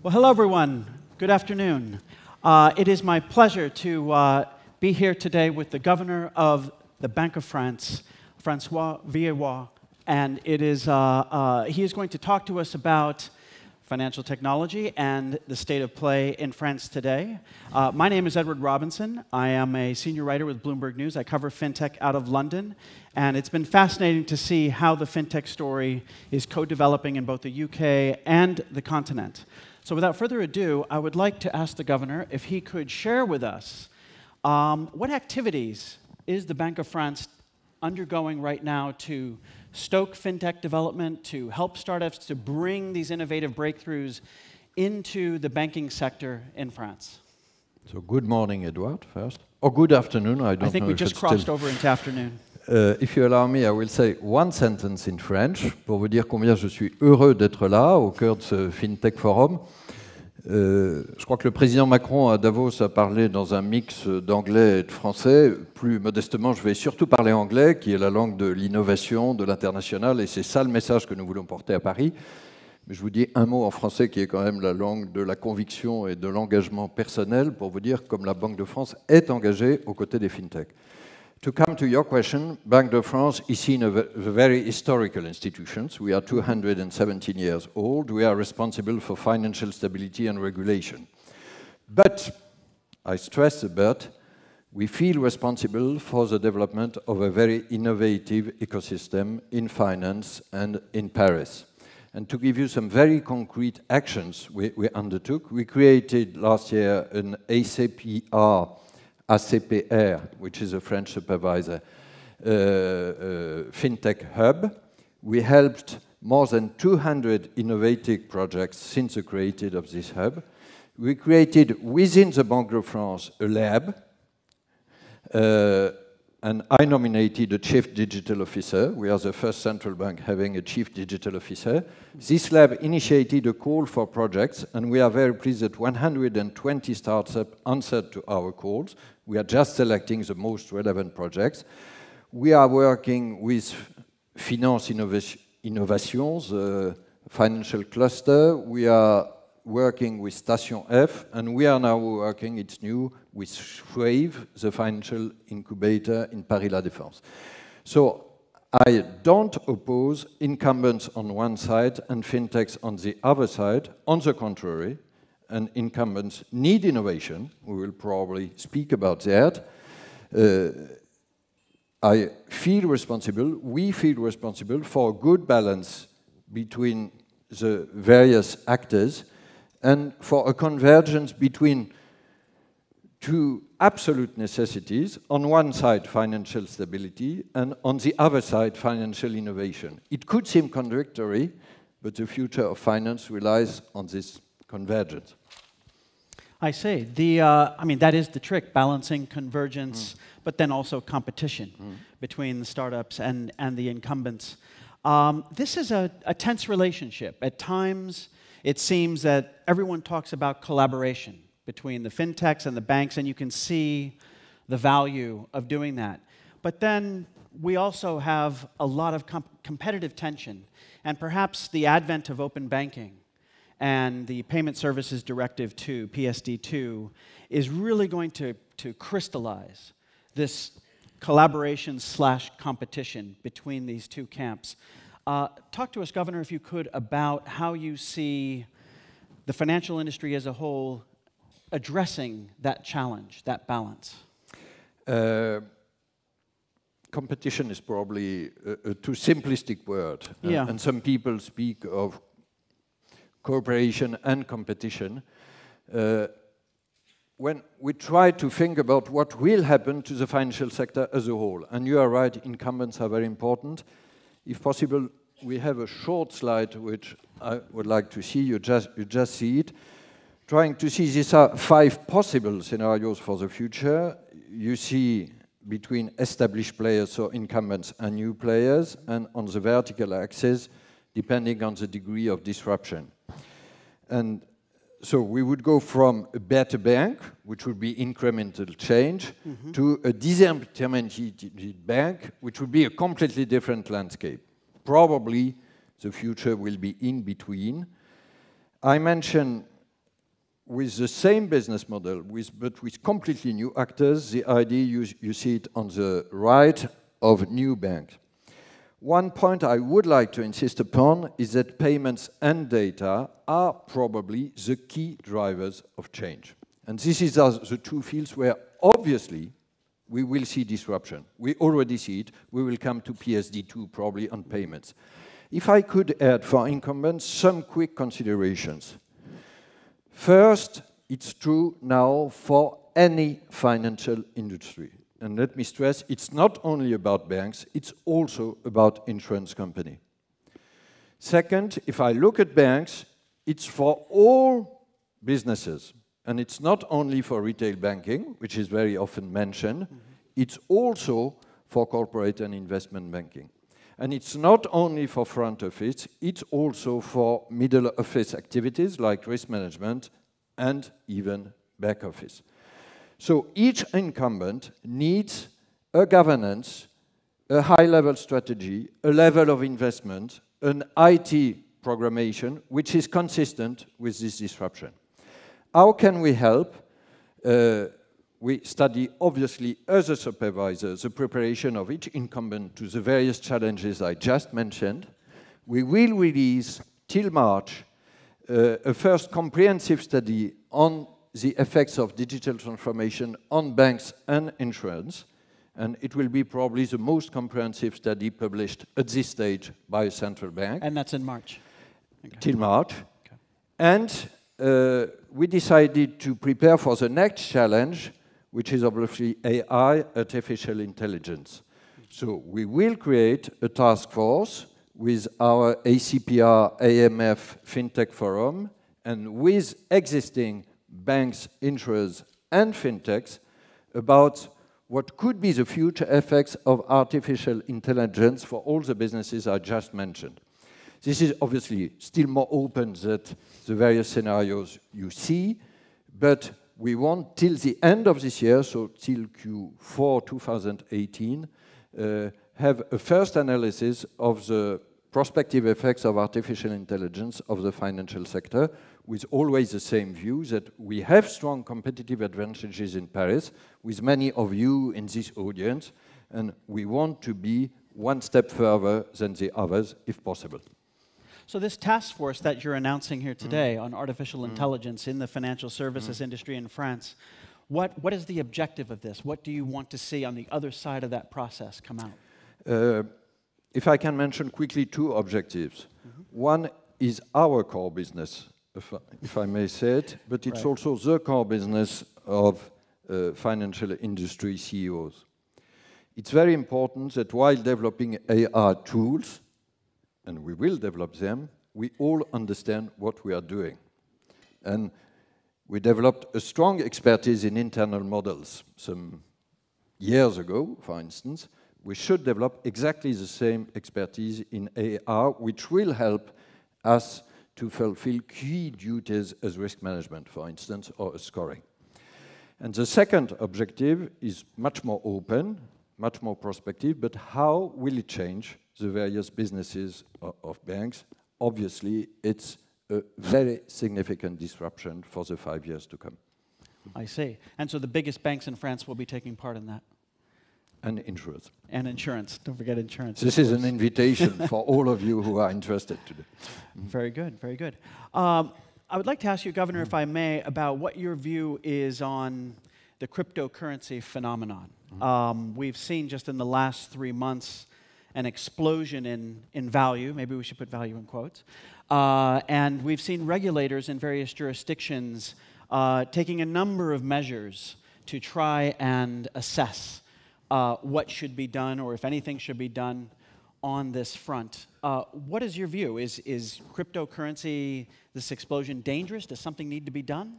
Well, hello, everyone. Good afternoon. Uh, it is my pleasure to uh, be here today with the governor of the Bank of France, Francois Villeroy, and it is, uh, uh, he is going to talk to us about financial technology and the state of play in France today. Uh, my name is Edward Robinson. I am a senior writer with Bloomberg News. I cover fintech out of London, and it's been fascinating to see how the fintech story is co developing in both the UK and the continent. So, without further ado, I would like to ask the governor if he could share with us um, what activities is the Bank of France undergoing right now to stoke fintech development, to help startups, to bring these innovative breakthroughs into the banking sector in France. So, good morning, Edouard, first. Or good afternoon, I don't know. I think know we just crossed over into afternoon. Euh, if you allow me, I will say one sentence in French pour vous dire combien je suis heureux d'être là au cœur de ce FinTech Forum. Euh, je crois que le président Macron à Davos a parlé dans un mix d'anglais et de français. Plus modestement, je vais surtout parler anglais, qui est la langue de l'innovation, de l'international, et c'est ça le message que nous voulons porter à Paris. Mais je vous dis un mot en français qui est quand même la langue de la conviction et de l'engagement personnel pour vous dire comme la Banque de France est engagée aux côtés des FinTech. To come to your question, Banque de France is seen as a very historical institution. We are 217 years old. We are responsible for financial stability and regulation. But, I stress the but, we feel responsible for the development of a very innovative ecosystem in finance and in Paris. And to give you some very concrete actions we, we undertook, we created last year an ACPR ACPR, which is a French supervisor, uh, uh, fintech hub. We helped more than 200 innovative projects since the creation of this hub. We created within the Banque de France a lab, uh, and I nominated a chief digital officer. We are the first central bank having a chief digital officer. This lab initiated a call for projects, and we are very pleased that 120 startups answered to our calls, we are just selecting the most relevant projects. We are working with Finance Innovations, uh, financial cluster. We are working with Station F, and we are now working, it's new, with Schwave, the financial incubator in Paris La Défense. So I don't oppose incumbents on one side and fintechs on the other side. On the contrary, and incumbents need innovation. We will probably speak about that. Uh, I feel responsible, we feel responsible for a good balance between the various actors and for a convergence between two absolute necessities, on one side financial stability and on the other side financial innovation. It could seem contradictory, but the future of finance relies on this convergence. I see. The, uh, I mean, that is the trick, balancing convergence, mm. but then also competition mm. between the startups and, and the incumbents. Um, this is a, a, tense relationship. At times, it seems that everyone talks about collaboration between the fintechs and the banks, and you can see the value of doing that. But then we also have a lot of competitive tension, and perhaps the advent of open banking and the Payment Services Directive 2, PSD 2, is really going to, to crystallize this collaboration slash competition between these two camps. Uh, talk to us, Governor, if you could, about how you see the financial industry as a whole addressing that challenge, that balance. Uh, competition is probably a, a, too simplistic word. Uh, yeah. and some people speak of cooperation and competition, uh, when we try to think about what will happen to the financial sector as a whole, and you are right, incumbents are very important. If possible, we have a short slide which I would like to see. You just, you just see it. Trying to see these are five possible scenarios for the future. You see between established players, so incumbents, and new players, and on the vertical axis, depending on the degree of disruption. And so we would go from a better bank, which would be incremental change, mm -hmm. to a disintermediated bank, which would be a completely different landscape. Probably the future will be in between. I mentioned with the same business model, with, but with completely new actors, the idea you, you see it on the right of new banks. One point I would like to insist upon is that payments and data are probably the key drivers of change. And this is uh, the two fields where obviously we will see disruption. We already see it. We will come to PSD2 probably on payments. If I could add for incumbents some quick considerations. First, it's true now for any financial industry and let me stress, it's not only about banks, it's also about insurance company. Second, if I look at banks, it's for all businesses. And it's not only for retail banking, which is very often mentioned, mm -hmm. it's also for corporate and investment banking. And it's not only for front office, it's also for middle office activities like risk management and even back office. So each incumbent needs a governance, a high-level strategy, a level of investment, an IT programmation, which is consistent with this disruption. How can we help? Uh, we study, obviously, as a supervisor, the preparation of each incumbent to the various challenges I just mentioned. We will release, till March, uh, a first comprehensive study on the effects of digital transformation on banks and insurance, and it will be probably the most comprehensive study published at this stage by a central bank. And that's in March? Okay. Till March. Okay. And uh, we decided to prepare for the next challenge, which is obviously AI, artificial intelligence. So we will create a task force with our ACPR AMF FinTech Forum and with existing banks, insurers, and fintechs about what could be the future effects of artificial intelligence for all the businesses I just mentioned. This is obviously still more open than the various scenarios you see, but we want till the end of this year, so till Q4 2018, uh, have a first analysis of the prospective effects of artificial intelligence of the financial sector with always the same view that we have strong competitive advantages in Paris with many of you in this audience and we want to be one step further than the others if possible. So this task force that you're announcing here mm. today mm. on artificial mm. intelligence in the financial services mm. industry in France, what, what is the objective of this? What do you want to see on the other side of that process come out? Uh, if I can mention quickly two objectives. Mm -hmm. One is our core business, if I, if I may say it, but it's right. also the core business of uh, financial industry CEOs. It's very important that while developing AR tools, and we will develop them, we all understand what we are doing. And we developed a strong expertise in internal models some years ago, for instance, we should develop exactly the same expertise in AR, which will help us to fulfill key duties as risk management, for instance, or scoring. And the second objective is much more open, much more prospective, but how will it change the various businesses of banks? Obviously, it's a very significant disruption for the five years to come. I see. And so the biggest banks in France will be taking part in that? and insurance. And insurance. Don't forget insurance. This is an invitation for all of you who are interested today. Mm-hmm. Very good, very good. Um, I would like to ask you, Governor, if I may, about what your view is on the cryptocurrency phenomenon. Mm um, we've seen just in the last three months an explosion in, in value. Maybe we should put value in quotes. Uh, and we've seen regulators in various jurisdictions uh, taking a number of measures to try and assess uh, what should be done or if anything should be done on this front. Uh, what is your view? Is, is cryptocurrency, this explosion, dangerous? Does something need to be done?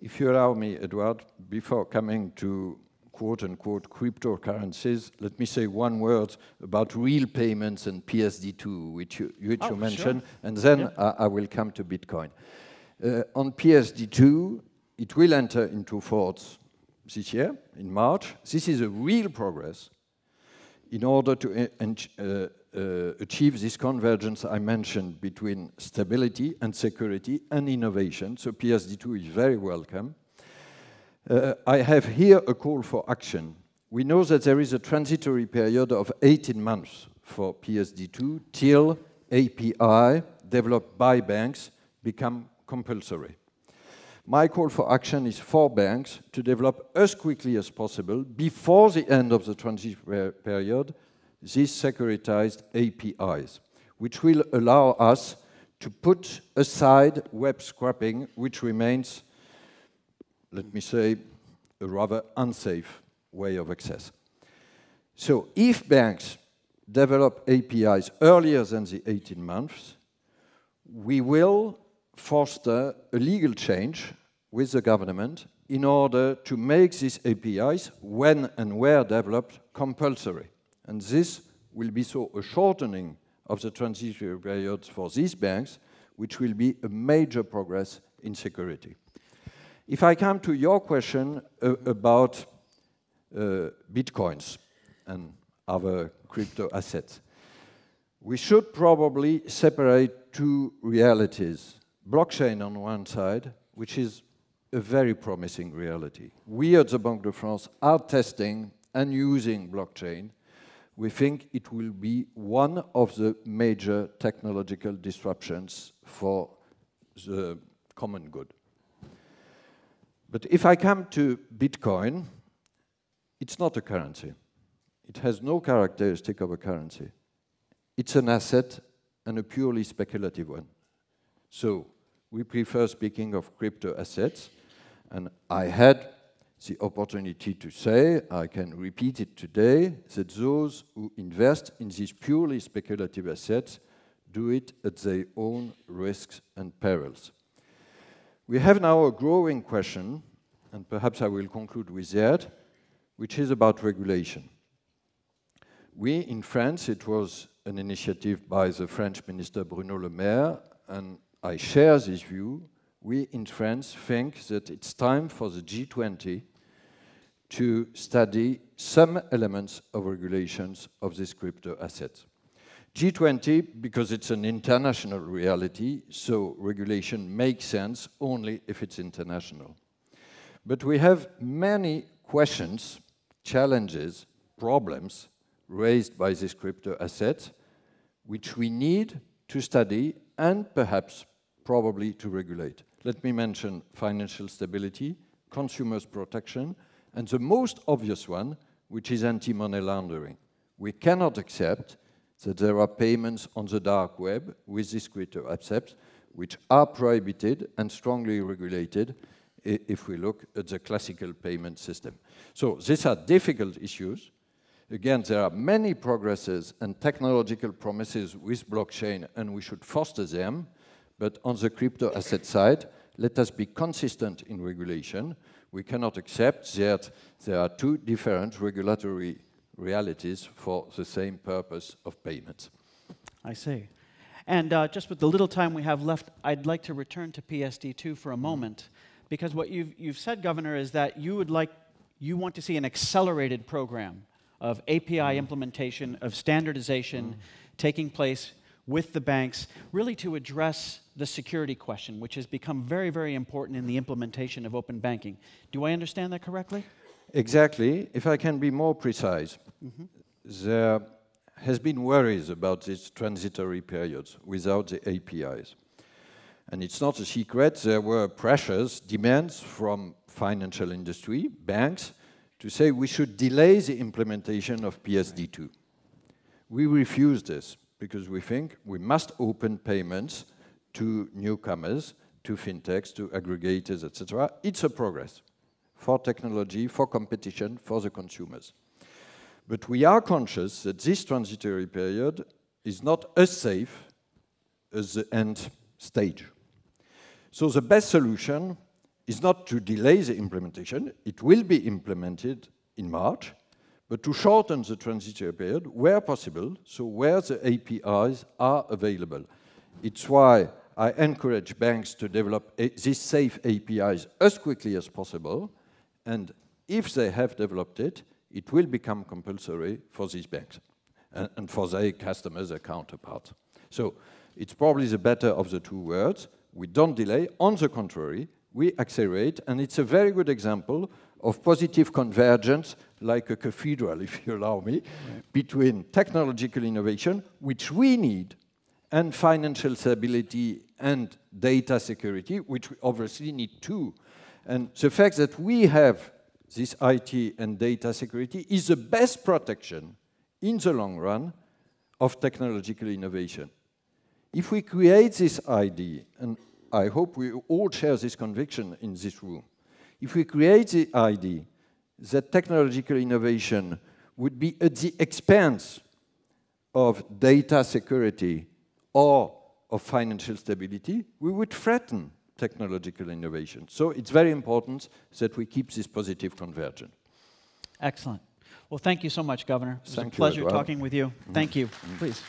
If you allow me, Edward, before coming to quote unquote cryptocurrencies, let me say one word about real payments and PSD2, which you, which oh, you mentioned, sure. and then yeah. I, I, will come to Bitcoin. Uh, on PSD2, it will enter into force this year, in March. This is a real progress in order to uh, achieve this convergence I mentioned between stability and security and innovation. So PSD2 is very welcome. Uh, I have here a call for action. We know that there is a transitory period of 18 months for PSD2 till API developed by banks become compulsory. My call for action is for banks to develop as quickly as possible, before the end of the transition period, these securitized APIs, which will allow us to put aside web scrapping, which remains, let me say, a rather unsafe way of access. So if banks develop APIs earlier than the 18 months, we will foster a legal change with the government in order to make these APIs, when and where developed, compulsory. And this will be so a shortening of the transitional period for these banks, which will be a major progress in security. If I come to your question uh, about uh, bitcoins and other crypto assets, we should probably separate two realities blockchain on one side, which is a very promising reality. We at the Banque de France are testing and using blockchain. We think it will be one of the major technological disruptions for the common good. But if I come to Bitcoin, it's not a currency. It has no characteristic of a currency. It's an asset and a purely speculative one. So we prefer speaking of crypto assets. And I had the opportunity to say, I can repeat it today, that those who invest in these purely speculative assets do it at their own risks and perils. We have now a growing question, and perhaps I will conclude with that, which is about regulation. We, in France, it was an initiative by the French Minister Bruno Le Maire, and I share this view, we in France think that it's time for the G20 to study some elements of regulations of these crypto assets. G20, because it's an international reality, so regulation makes sense only if it's international. But we have many questions, challenges, problems raised by these crypto assets, which we need to study and perhaps probably to regulate. Let me mention financial stability, consumers' protection, and the most obvious one, which is anti-money laundering. We cannot accept that there are payments on the dark web with this crypto accepts, which are prohibited and strongly regulated if we look at the classical payment system. So these are difficult issues. Again, there are many progresses and technological promises with blockchain, and we should foster them. But on the crypto asset side, let us be consistent in regulation. We cannot accept that there are two different regulatory realities for the same purpose of payments. I see. And uh, just with the little time we have left, I'd like to return to PSD2 for a moment, because what you've, you've said, Governor, is that you would like, you want to see an accelerated program of API mm. implementation, of standardization mm. taking place with the banks, really to address the security question, which has become very, very important in the implementation of open banking. Do I understand that correctly? Exactly. If I can be more precise, mm -hmm. there has been worries about these transitory periods without the APIs. And it's not a secret, there were pressures, demands from financial industry, banks, to say we should delay the implementation of PSD2. We refuse this because we think we must open payments to newcomers, to fintechs, to aggregators, etc. It's a progress for technology, for competition, for the consumers. But we are conscious that this transitory period is not as safe as the end stage. So the best solution is not to delay the implementation. It will be implemented in March, but to shorten the transitory period where possible, so where the APIs are available. It's why I encourage banks to develop these safe APIs as quickly as possible, and if they have developed it, it will become compulsory for these banks and, and for their customers, their counterparts. So it's probably the better of the two words. We don't delay. On the contrary, we accelerate, and it's a very good example of positive convergence, like a cathedral, if you allow me, between technological innovation, which we need, and financial stability and data security, which we obviously need too. And the fact that we have this IT and data security is the best protection in the long run of technological innovation. If we create this idea, and I hope we all share this conviction in this room, if we create the idea that technological innovation would be at the expense of data security or of financial stability, we would threaten technological innovation. So it's very important that we keep this positive convergence. Excellent. Well, thank you so much, Governor. It was thank a pleasure you, talking with you. Thank you. Mm-hmm. Please.